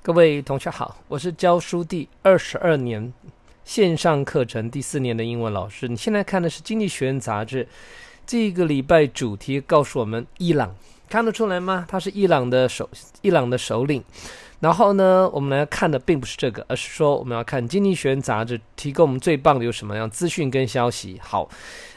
各位同学好，我是教书第二十二年、线上课程第四年的英文老师。你现在看的是《经济学人》杂志，这个礼拜主题告诉我们伊朗，看得出来吗？他是伊朗的首，伊朗的首领。然后呢，我们来看的并不是这个，而是说我们要看《经济学人》杂志提供我们最棒的有什么样资讯跟消息。好，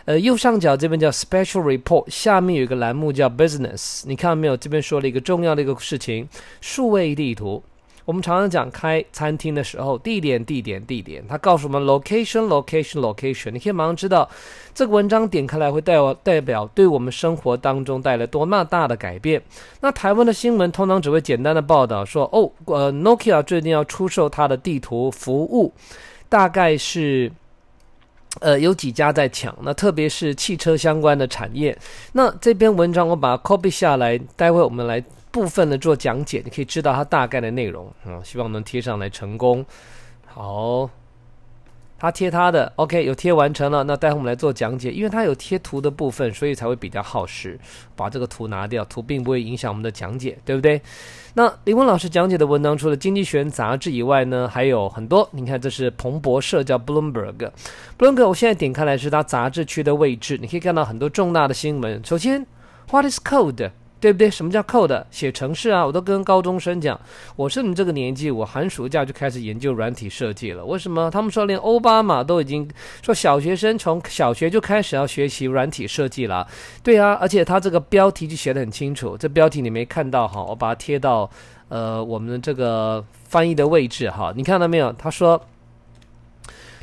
呃，右上角这边叫 Special Report，下面有一个栏目叫 Business。你看到没有？这边说了一个重要的一个事情：数位地图。我们常常讲开餐厅的时候，地点地点地点，他告诉我们 location location location，你可以马上知道这个文章点开来会带我代表对我们生活当中带来多那大的改变。那台湾的新闻通常只会简单的报道说，哦，呃，Nokia 最近要出售它的地图服务，大概是，呃，有几家在抢，那特别是汽车相关的产业。那这篇文章我把它 copy 下来，待会我们来。部分呢做讲解，你可以知道它大概的内容啊，希望能贴上来成功。好，他贴他的，OK，有贴完成了。那待会我们来做讲解，因为它有贴图的部分，所以才会比较耗时。把这个图拿掉，图并不会影响我们的讲解，对不对？那李文老师讲解的文章，除了《经济学人》杂志以外呢，还有很多。你看，这是彭博社叫《Bloomberg》，Bloomberg，我现在点开来是它杂志区的位置，你可以看到很多重大的新闻。首先，What is code？对不对？什么叫 code？写程式啊！我都跟高中生讲，我是你这个年纪，我寒暑假就开始研究软体设计了。为什么他们说连欧巴马都已经说小学生从小学就开始要学习软体设计了？对啊，而且他这个标题就写得很清楚，这标题你没看到哈？我把它贴到呃我们的这个翻译的位置哈，你看到没有？他说。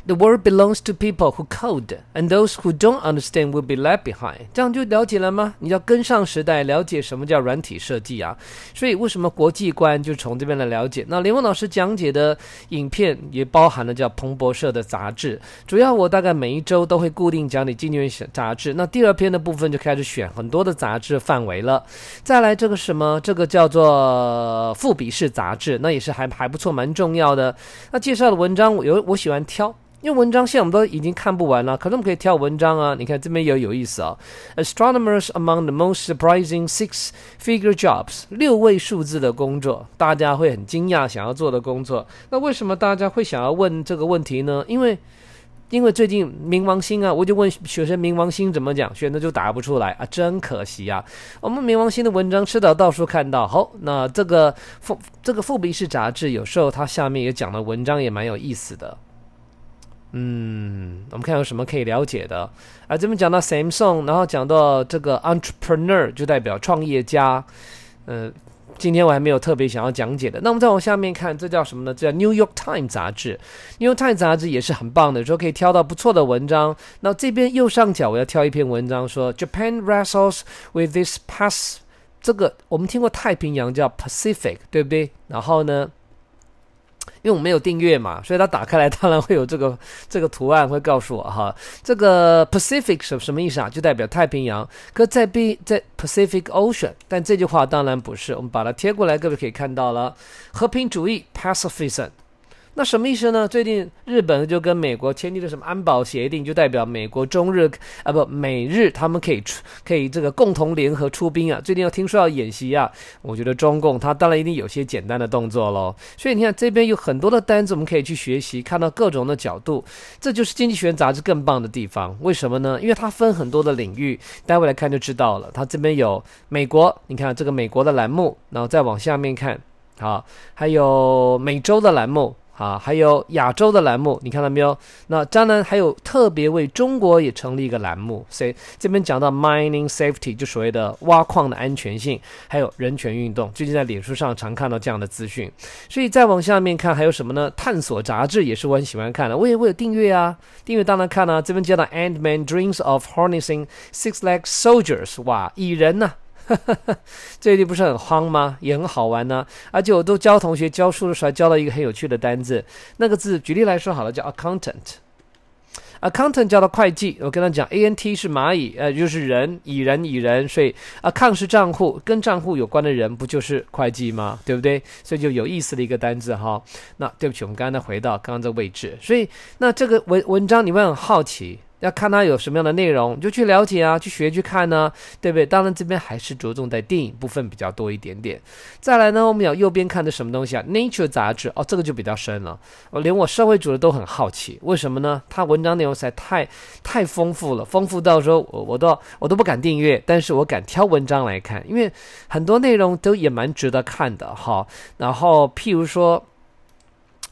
The world belongs to people who code, and those who don't understand will be left behind. 这样就了解了吗？你要跟上时代，了解什么叫软体设计啊！所以为什么国际观就从这边来了解？那林文老师讲解的影片也包含了叫彭博社的杂志。主要我大概每一周都会固定讲你经济选杂志。那第二篇的部分就开始选很多的杂志范围了。再来这个什么？这个叫做复笔式杂志，那也是还还不错，蛮重要的。那介绍的文章，我有我喜欢挑。因为文章现在我们都已经看不完了，可是我们可以挑文章啊。你看这边也有意思啊。Astronomers among the most surprising six-figure jobs，六位数字的工作，大家会很惊讶，想要做的工作。那为什么大家会想要问这个问题呢？因为，因为最近冥王星啊，我就问学生冥王星怎么讲，学生就答不出来啊，真可惜啊。我们冥王星的文章，迟早到处看到。好，那这个复这个《复明》式杂志，有时候它下面也讲的文章也蛮有意思的。嗯，我们看有什么可以了解的啊？这边讲到 Samsung，然后讲到这个 entrepreneur 就代表创业家。嗯，今天我还没有特别想要讲解的。那我们再往下面看，这叫什么呢？这叫 New York Times 杂志。New York Times 杂志也是很棒的，说可以挑到不错的文章。那这边右上角我要挑一篇文章，说 Japan wrestles with this pass。这个我们听过太平洋叫 Pacific，对不对？然后呢？因为我们没有订阅嘛，所以它打开来当然会有这个这个图案会告诉我哈。这个 Pacific 是什么意思啊？就代表太平洋。可在 B 在 Pacific Ocean，但这句话当然不是。我们把它贴过来，各位可以看到了，和平主义 Pacifism。那什么意思呢？最近日本就跟美国签订了什么安保协定，就代表美国中日啊，不美日他们可以出可以这个共同联合出兵啊。最近又听说要演习啊，我觉得中共他当然一定有些简单的动作喽。所以你看这边有很多的单子，我们可以去学习，看到各种的角度。这就是《经济学人》杂志更棒的地方。为什么呢？因为它分很多的领域，待会来看就知道了。它这边有美国，你看这个美国的栏目，然后再往下面看，好，还有美洲的栏目。啊，还有亚洲的栏目，你看到没有？那加拿还有特别为中国也成立一个栏目，所以这边讲到 mining safety 就所谓的挖矿的安全性，还有人权运动，最近在脸书上常看到这样的资讯。所以再往下面看，还有什么呢？探索杂志也是我很喜欢看的，我也会有订阅啊，订阅当然看啊。这边接到 Ant Man Dreams of Harnessing Six l e g g Soldiers，哇，蚁人呢？这里不是很慌吗？也很好玩呢。而且我都教同学教书的时候教到一个很有趣的单字，那个字举例来说好了，叫 accountant。accountant 叫到会计，我跟他讲 a n t 是蚂蚁，呃，就是人蚁人蚁人，所以 account 是账户，跟账户有关的人不就是会计吗？对不对？所以就有意思的一个单字哈。那对不起，我们刚才回到刚刚这个位置，所以那这个文文章你会很好奇。要看它有什么样的内容，就去了解啊，去学，去看呢，对不对？当然，这边还是着重在电影部分比较多一点点。再来呢，我们有右边看的什么东西啊？《Nature》杂志哦，这个就比较深了。连我社会主义都很好奇，为什么呢？它文章内容在太、太丰富了，丰富到说，我、我、都、我都不敢订阅，但是我敢挑文章来看，因为很多内容都也蛮值得看的哈。然后，譬如说。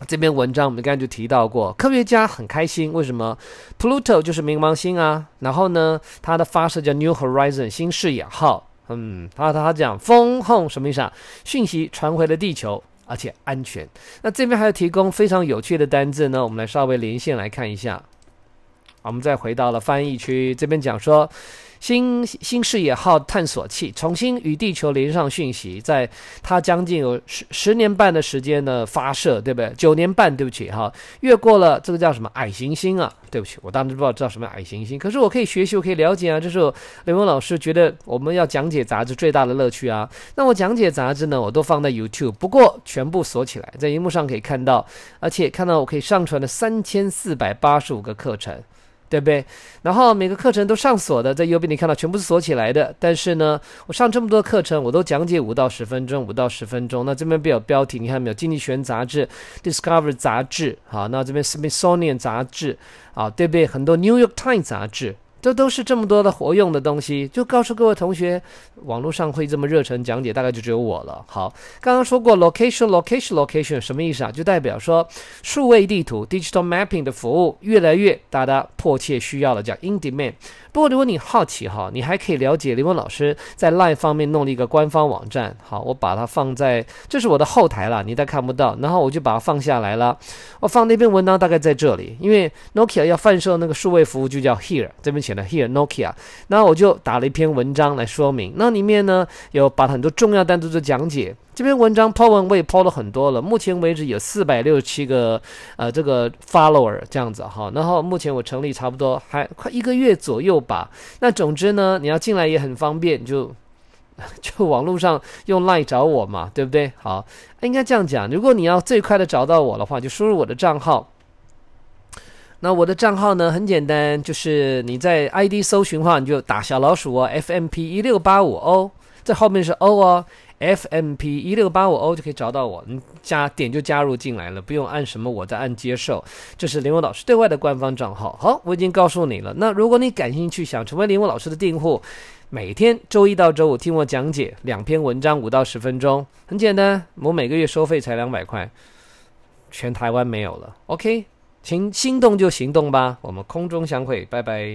这篇文章我们刚才就提到过，科学家很开心，为什么？Pluto 就是冥王星啊。然后呢，它的发射叫 New Horizon 新视野号，嗯，他他他讲风 h 什么意思啊？讯息传回了地球，而且安全。那这边还要提供非常有趣的单字呢，我们来稍微连线来看一下。我们再回到了翻译区，这边讲说。新新视野号探索器重新与地球连上讯息，在它将近有十十年半的时间的发射，对不对？九年半，对不起哈，越过了这个叫什么矮行星啊？对不起，我当时不知道知道什么矮行星，可是我可以学习，我可以了解啊。这是雷蒙老师觉得我们要讲解杂志最大的乐趣啊。那我讲解杂志呢，我都放在 YouTube，不过全部锁起来，在荧幕上可以看到，而且看到我可以上传的三千四百八十五个课程。对不对？然后每个课程都上锁的，在右边你看到全部是锁起来的。但是呢，我上这么多课程，我都讲解五到十分钟，五到十分钟。那这边比较标题，你看没有《经济学杂志，《Discover》杂志，好，那这边《Smithsonian》杂志，好，对不对？很多《New York Times》杂志。这都是这么多的活用的东西，就告诉各位同学，网络上会这么热诚讲解，大概就只有我了。好，刚刚说过 location，location，location 什么意思啊？就代表说数位地图 （digital mapping） 的服务越来越大家迫切需要了，叫 in demand。不过如果你好奇哈，你还可以了解林文老师在 Line 方面弄了一个官方网站。好，我把它放在这是我的后台了，你再看不到。然后我就把它放下来了。我放那篇文章大概在这里，因为 Nokia 要贩售那个数位服务就叫 Here，这边写。Here Nokia，那我就打了一篇文章来说明。那里面呢有把很多重要单独的讲解。这篇文章抛文我也抛了很多了，目前为止有四百六十七个呃这个 follower 这样子哈。然后目前我成立差不多还快一个月左右吧。那总之呢，你要进来也很方便，就 就网络上用 Line 找我嘛，对不对？好，应该这样讲。如果你要最快的找到我的话，就输入我的账号。那我的账号呢？很简单，就是你在 ID 搜寻的话，你就打小老鼠哦，fmp 一六八五 o，在后面是 o 哦，fmp 一六八五 o 就可以找到我，你加点就加入进来了，不用按什么，我再按接受。这是林文老师对外的官方账号。好，我已经告诉你了。那如果你感兴趣，想成为林文老师的订户，每天周一到周五听我讲解两篇文章，五到十分钟，很简单，我每个月收费才两百块，全台湾没有了。OK。请心动就行动吧，我们空中相会，拜拜。